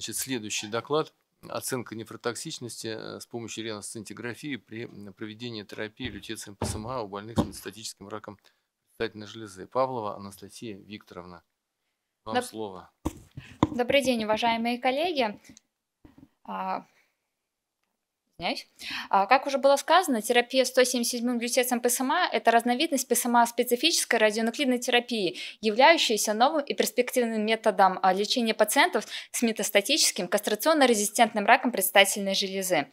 Значит, следующий доклад – оценка нефротоксичности э, с помощью реносцинтиграфии при проведении терапии лютецием ПСМА у больных с метастатическим раком предстательной железы. Павлова Анастасия Викторовна, вам Доб... слово. Добрый день, уважаемые коллеги. А, а, как уже было сказано, терапия 177 глютецем ПСМА – это разновидность ПСМА специфической радионуклидной терапии, являющаяся новым и перспективным методом а, лечения пациентов с метастатическим кастрационно-резистентным раком предстательной железы.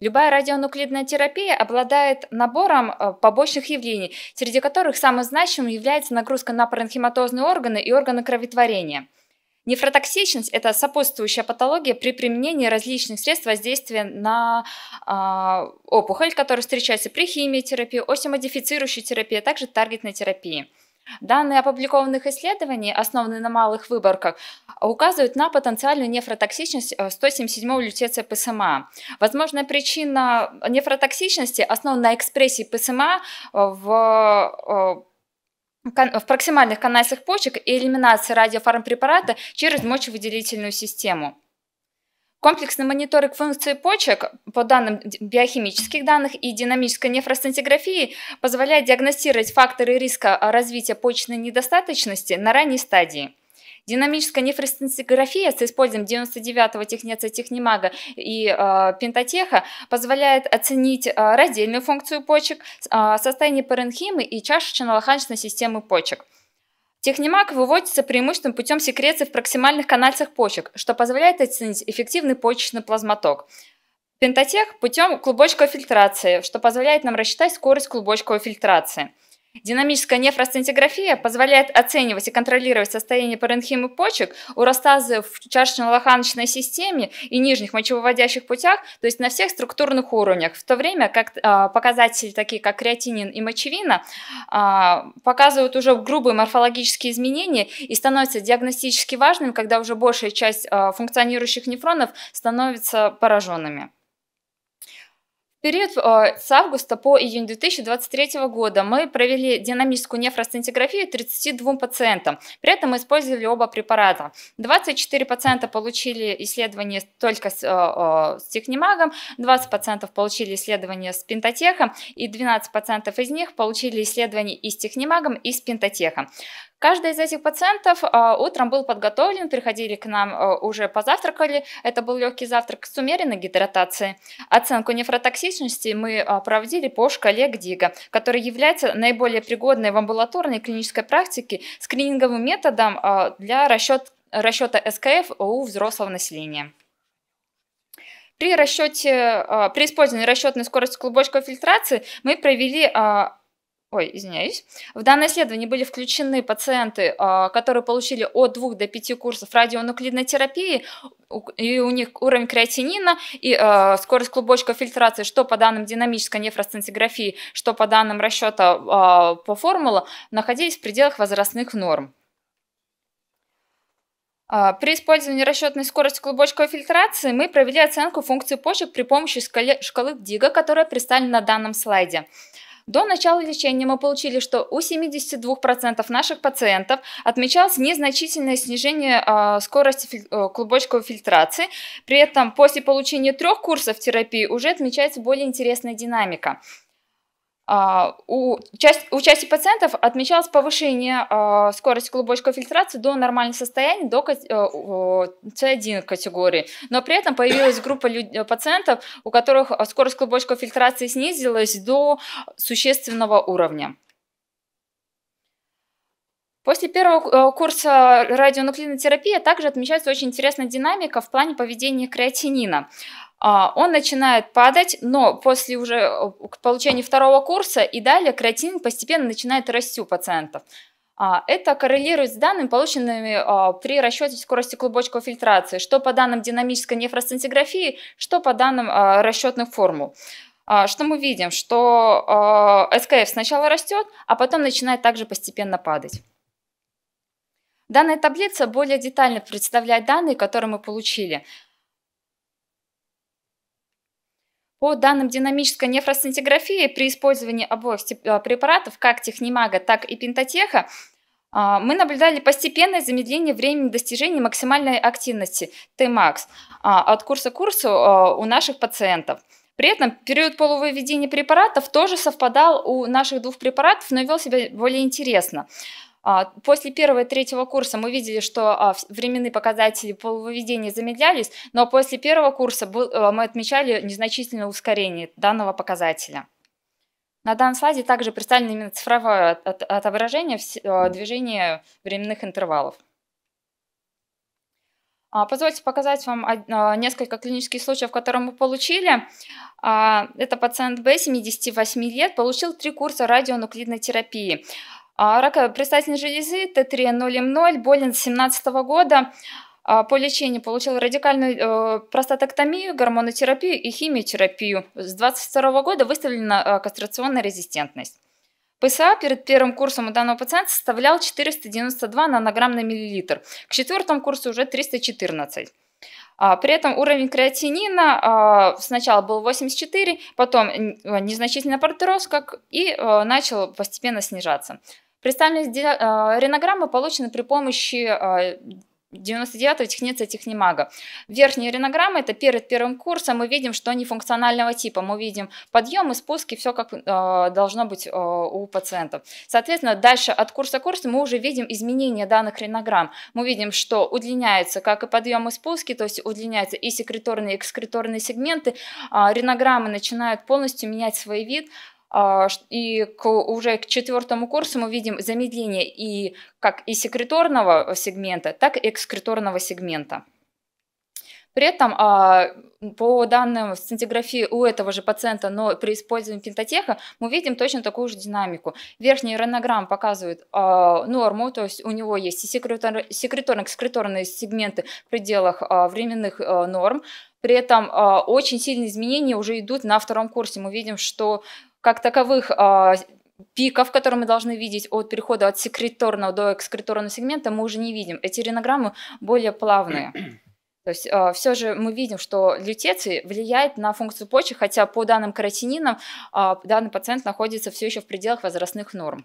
Любая радионуклидная терапия обладает набором а, побочных явлений, среди которых самым значимым является нагрузка на паренхематозные органы и органы кроветворения – Нефротоксичность – это сопутствующая патология при применении различных средств воздействия на э, опухоль, которая встречается при химиотерапии, осимодифицирующей терапии, а также таргетной терапии. Данные опубликованных исследований, основанные на малых выборках, указывают на потенциальную нефротоксичность 177-го э, лютеция ПСМА. Возможная причина нефротоксичности основана на экспрессии ПСМА э, в э, в проксимальных канальцах почек и элиминации радиофармпрепарата через мочевыделительную систему. Комплексный мониторинг функции почек по данным биохимических данных и динамической нефростентиграфии позволяет диагностировать факторы риска а, развития почечной недостаточности на ранней стадии – Динамическая нефростенсиграфия с использованием 99-го технеца технимага и э, а, пентатеха позволяет оценить э, раздельную функцию почек, э, состояние паренхимы и чашечно-лоханочной системы почек. Технимаг выводится преимущественным путем секреции в проксимальных канальцах почек, что позволяет оценить эффективный почечный плазмоток. Пентатех путем клубочковой фильтрации, что позволяет нам рассчитать скорость клубочковой фильтрации. Динамическая нефросцинтиграфия позволяет оценивать и контролировать состояние паренхимы почек у в чашечно-лоханочной системе и нижних мочевыводящих путях, то есть на всех структурных уровнях, в то время как а, показатели, такие как креатинин и мочевина, а, показывают уже грубые морфологические изменения и становятся диагностически важными, когда уже большая часть а, функционирующих нефронов становится пораженными период э, с августа по июнь 2023 года мы провели динамическую нефросцинтиграфию 32 пациентам. При этом мы использовали оба препарата. 24 пациента получили исследование только с, э, э, с технимагом, 20 пациентов получили исследование с пентотехом и 12 пациентов из них получили исследование и с технимагом, и с пентотехом. Каждый из этих пациентов а, утром был подготовлен, приходили к нам, а, уже позавтракали. Это был легкий завтрак с умеренной гидратацией. Оценку нефротоксичности мы а, проводили по шкале ГДИГа, которая является наиболее пригодной в амбулаторной клинической практике скрининговым методом для расчет, расчета СКФ у взрослого населения. При, расчете, при использовании расчетной скорости клубочковой фильтрации мы провели ой, извиняюсь, в данное исследование были включены пациенты, а, которые получили от 2 до 5 курсов радионуклидной терапии, и у них уровень креатинина и а, скорость клубочка фильтрации, что по данным динамической нефросцинтиграфии, что по данным расчета а, по формулу, находились в пределах возрастных норм. При использовании расчетной скорости клубочковой фильтрации мы провели оценку функции почек при помощи шкалы Дига, которая представлена на данном слайде. До начала лечения мы получили, что у 72% наших пациентов отмечалось незначительное снижение а, скорости э, клубочковой фильтрации. При этом после получения трех курсов терапии уже отмечается более интересная динамика. А, у части, у части пациентов отмечалось повышение а, скорости клубочковой фильтрации до нормального состояния, до э, С1 категории. Но при этом появилась группа э, пациентов, у которых а, скорость клубочковой фильтрации снизилась до существенного уровня. После первого э, курса радионуклидной терапии также отмечается очень интересная динамика в плане поведения креатинина. А, он начинает падать, но после уже э, получения второго курса и далее креатин постепенно начинает расти у пациентов. А, это коррелирует с данными, полученными а, при расчете скорости клубочковой фильтрации, что по данным динамической нефросцинтиграфии, что по данным расчетных формул. Что мы видим? Что СКФ сначала растет, а потом начинает также постепенно падать. Данная таблица более детально представляет данные, которые мы получили. По данным динамической нефросцинтиграфии, при использовании обоих а, препаратов, как технимага, так и пентатеха, а, мы наблюдали постепенное замедление времени достижения максимальной активности Tmax а, от курса к курсу у наших пациентов. При этом период полувыведения препаратов тоже совпадал у наших двух препаратов, но вел себя более интересно. А, после первого и третьего курса мы видели, что а, временные показатели полувыведения замедлялись, но после первого курса а, мы отмечали незначительное ускорение данного показателя. На данном слайде также представлено именно цифровое отображение движения временных интервалов. Позвольте показать вам несколько клинических случаев, которые мы получили. Это пациент Б, 78 лет, получил три курса радионуклидной терапии. А, Рак предстательной железы Т3-0М0, болен с года. А, по лечению получил радикальную э, простатоктомию, гормонотерапию и химиотерапию. С 22 года выставлена э, кастрационная резистентность. ПСА перед первым курсом у данного пациента составлял 492 нанограмм на миллилитр. К четвертому курсу уже 314. А, при этом уровень креатинина сначала был 84, потом э, незначительная портрозка и начал постепенно снижаться. Представленные э, ренограммы получены при помощи 99-го э, техница технимага. Верхняя ренограмма это перед первым курсом мы видим, что они функционального типа. Мы видим подъемы, спуски, все как э, должно быть э, у пациентов. Соответственно, дальше от курса к курсу мы уже видим изменения данных ренограмм. Мы видим, что удлиняются как и подъемы, спуски, то есть удлиняются и секреторные, и экскреторные сегменты. Э, ренограммы начинают полностью менять свой вид а, и к, уже к четвертому курсу мы видим замедление и как и секреторного сегмента, так и экскреторного сегмента. При этом а, по данным сцинтиграфии у этого же пациента, но при использовании пентатеха, мы видим точно такую же динамику. Верхний ренограмм показывает а, норму, то есть у него есть и секреторные, экскреторные сегменты в пределах временных норм. При этом очень сильные изменения уже идут на втором курсе. Мы видим, что как таковых а, пиков, которые мы должны видеть от перехода от секреторного до экскреторного сегмента, мы уже не видим. Эти ренограммы более плавные. То есть э, а, все же мы видим, что лютеций влияет на функцию почек, хотя по данным каротининам э, а, данный пациент находится все еще в пределах возрастных норм.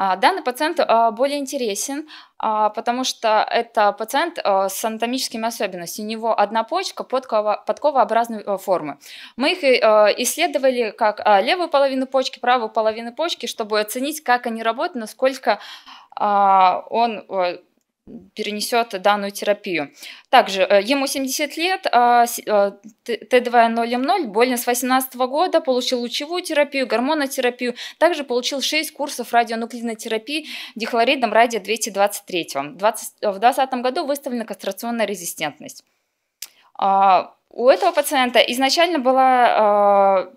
А, Данный пациент а, более интересен, а, потому что это пациент с анатомическими особенностями. У него одна почка подковообразной формы. Мы их исследовали как левую половину почки, правую половину почки, чтобы оценить, как они работают, насколько он перенесет данную терапию. Также э, ему 70 лет, Т200 а, болен с 18 э, года, получил лучевую терапию, гормонотерапию, также получил 6 курсов радионуклидной терапии дихлоридом радия 223. В 2020 э, году выставлена кастрационная резистентность. А, у этого пациента изначально была а,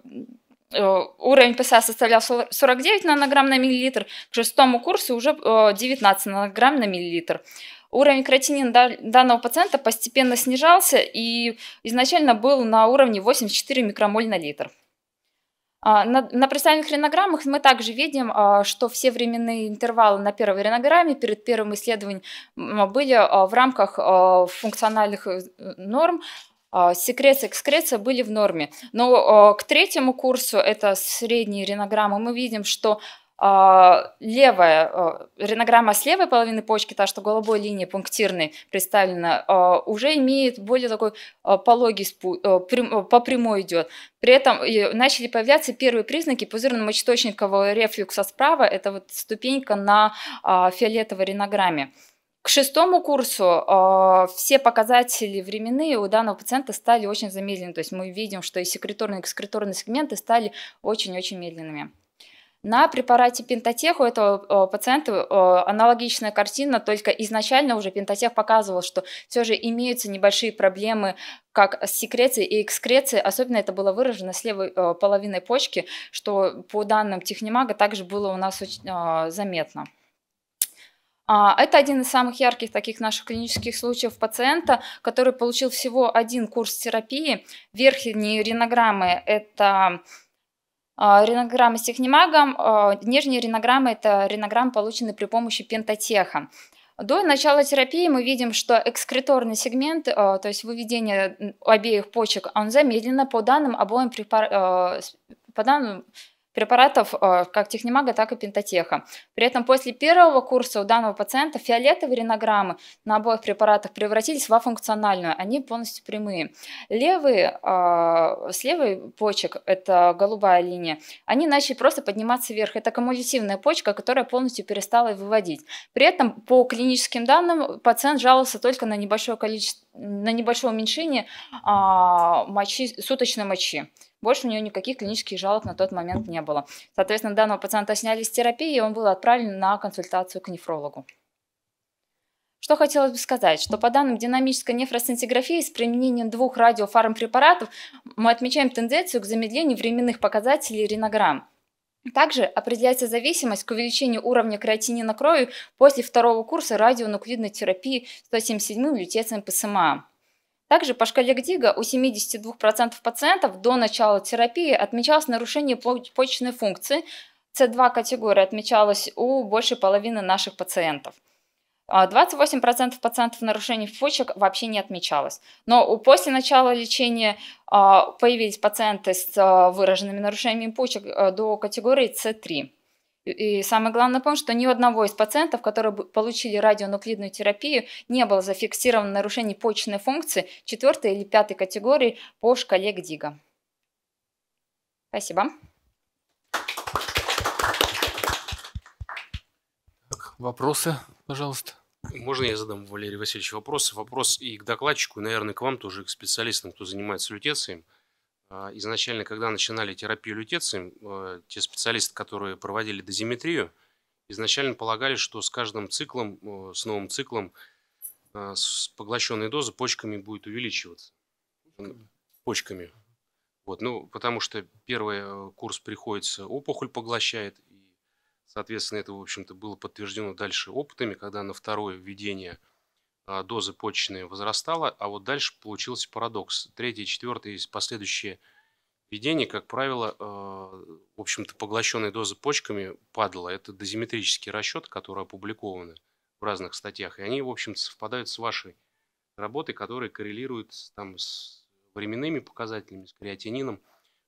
Э, уровень ПСА составлял 49 нанограмм на миллилитр, к шестому курсу уже 19 э, нанограмм на миллилитр. Уровень креатинина данного пациента постепенно снижался и изначально был на уровне 84 микромоль на литр. А, на представленных ренограммах мы также видим, а, что все временные интервалы на первой ренограмме перед первым исследованием были а, в рамках функциональных э, норм а, секреция, экскреция были в норме. Но а, к третьему курсу, это средние ринограммы, мы видим, что а, левая ренограмма с левой половины почки, та, что голубой линии пунктирной представлена, уже имеет более такой пологий, по прямой идет. При этом э, начали появляться первые признаки пузырно-мочеточникового рефлюкса справа, это вот ступенька на фиолетовой ренограмме. К шестому курсу э, все показатели временные у данного пациента стали очень замедлены. То есть мы видим, что и секреторные, и экскреторные сегменты стали очень-очень медленными. На препарате пентотех у этого а, пациента а, аналогичная картина, только изначально уже пентотех показывал, что все же имеются небольшие проблемы как с секрецией и экскрецией, особенно это было выражено с левой половиной почки, что по данным технемага также было у нас очень заметно. А, это один из самых ярких таких наших клинических случаев пациента, который получил всего один курс терапии. Верхние ринограммы – это а, ринограммы с технимагом, а, нижние ринограммы – это ринограммы, полученные при помощи пентотеха. До начала терапии мы видим, что экскреторный сегмент, то есть выведение обеих почек, он замедлено по данным обоим препар... по данным препаратов э, как технимага, так и пентотеха. При этом после первого курса у данного пациента фиолетовые ринограммы на обоих препаратах превратились во функциональную, они полностью прямые. Левые, э, с левой почек, это голубая линия, они начали просто подниматься вверх. Это кумулятивная почка, которая полностью перестала выводить. При этом по клиническим данным пациент жаловался только на небольшое количество на небольшое уменьшение а, мочи, суточной мочи. Больше у нее никаких клинических жалоб на тот момент не было. Соответственно, данного пациента сняли с терапии, и он был отправлен на консультацию к нефрологу. Что хотелось бы сказать, что по данным динамической нефросцинтиграфии с применением двух радиофармпрепаратов мы отмечаем тенденцию к замедлению временных показателей ринограмм. Также определяется зависимость к увеличению уровня креатинина крови после второго курса радионуклидной терапии 177 лютецием ПСМА. Также по шкале ГДИГа у 72% пациентов до начала терапии отмечалось нарушение почечной функции. С2 категория отмечалась у большей половины наших пациентов. 28% а пациентов нарушений почек вообще не отмечалось. Но после начала лечения а, появились пациенты с а, выраженными нарушениями почек до категории С3. И самое главное, помню, что ни у одного из пациентов, которые получили радионуклидную терапию, не было зафиксировано нарушение почечной функции четвертой или пятой категории по шкале ГДИГа. Спасибо. Так, вопросы, пожалуйста. Можно я задам, Валерий Васильевич, вопрос? Вопрос и к докладчику, и, наверное, к вам тоже, и к специалистам, кто занимается лютецией. А, изначально, когда начинали терапию лютецией, а, те специалисты, которые проводили дозиметрию, изначально полагали, что с каждым циклом, с новым циклом, а, с поглощенной дозы почками будет увеличиваться. Почками. Вот, ну, потому что первый э, курс приходится, опухоль поглощает, и, соответственно, это, в общем-то, было подтверждено дальше опытами, когда на второе введение – а, дозы почечной возрастала, а вот дальше получился парадокс. Третье, четвертое и последующие введения, как правило, а, в общем-то, поглощенные дозы почками падала. Это дозиметрический расчет, который опубликованы в разных статьях, и они, в общем-то, совпадают с вашей работой, которая коррелирует там, с временными показателями, с креатинином.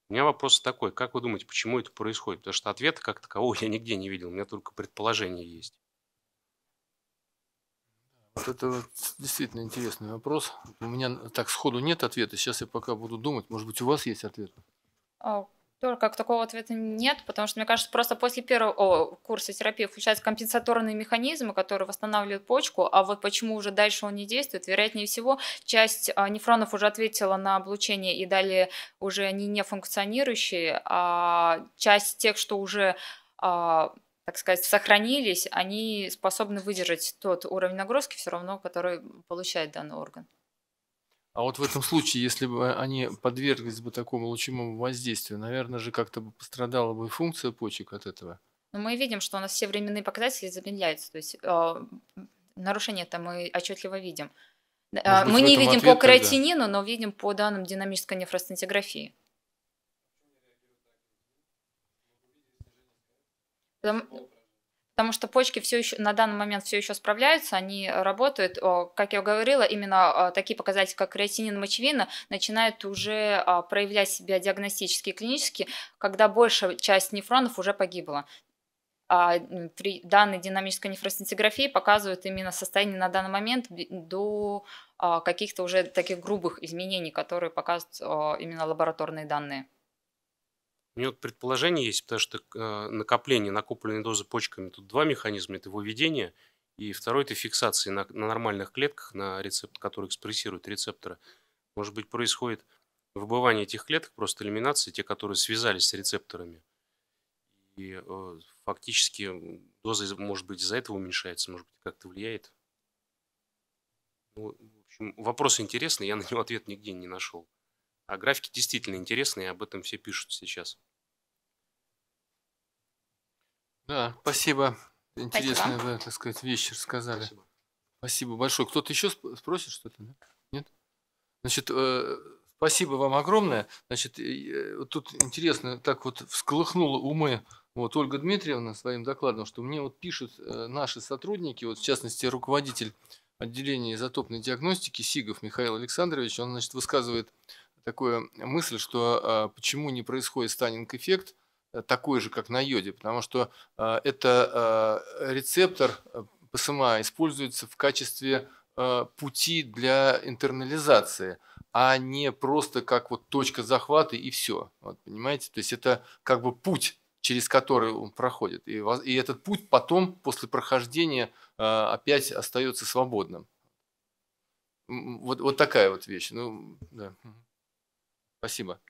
У меня вопрос такой, как вы думаете, почему это происходит? Потому что ответа как такового я нигде не видел, у меня только предположение есть. Вот это вот действительно интересный вопрос. У меня так сходу нет ответа. Сейчас я пока буду думать. Может быть, у вас есть ответ? А, Только как такого ответа нет, потому что, мне кажется, просто после первого курса терапии включаются компенсаторные механизмы, которые восстанавливают почку, а вот почему уже дальше он не действует, вероятнее всего, часть а, нефронов уже ответила на облучение, и далее уже они не функционирующие, а часть тех, что уже а, так сказать, сохранились, они способны выдержать тот уровень нагрузки все равно, который получает данный орган. А вот в этом случае, если бы а, они подверглись бы такому лучевому воздействию, наверное же как-то бы пострадала бы функция почек от этого. Но ну, мы видим, что у нас все временные показатели замедляются, то есть э, нарушение это мы отчетливо видим. А, быть, мы не видим ответ, по креатинину, да. но видим по данным динамической нефростентиграфии. Потому, потому что почки все еще на данный момент все еще справляются, они э, работают. Как я говорила, именно э, такие показатели, как креатинин, и мочевина, начинают уже а, проявлять себя диагностически и клинически, когда большая часть нефронов уже погибла. А при данной динамической нефросцинтиграфии показывают именно состояние на данный момент до а, каких-то уже таких грубых изменений, которые показывают именно лабораторные данные. У меня вот предположение есть, потому что э, накопление накопленной дозы почками, тут два механизма. Это выведение, и второй – это фиксация на, на нормальных клетках, на рецепт, которые экспрессируют рецепторы. Может быть, происходит выбывание этих клеток, просто элиминация, те, которые связались с рецепторами. И э, фактически доза, может быть, из-за этого уменьшается, может быть, как-то влияет. Ну, в общем, вопрос интересный, я на него ответ нигде не нашел. А графики действительно интересные, об этом все пишут сейчас. Да, спасибо. Интересные, спасибо. да, так сказать, вещи рассказали. Спасибо, спасибо большое. Кто-то еще спросит что-то? Да? Нет? Значит, э, спасибо вам огромное. Значит, э, вот тут интересно, так вот всколыхнуло умы вот Ольга Дмитриевна своим докладом, что мне вот пишут э, наши сотрудники, вот в частности руководитель отделения изотопной диагностики Сигов Михаил Александрович, он, значит, высказывает такую э, мысль, что а, почему не происходит станинг-эффект э, такой же, как на йоде, потому что а, это а, рецептор э, ПСМА используется в качестве пути для интернализации, а не просто как вот точка захвата и все. Вот, понимаете? То есть это как бы путь, через который он проходит. И, и этот путь потом, после прохождения, опять остается свободным. Вот, вот такая вот вещь. Ну, да. Спасибо.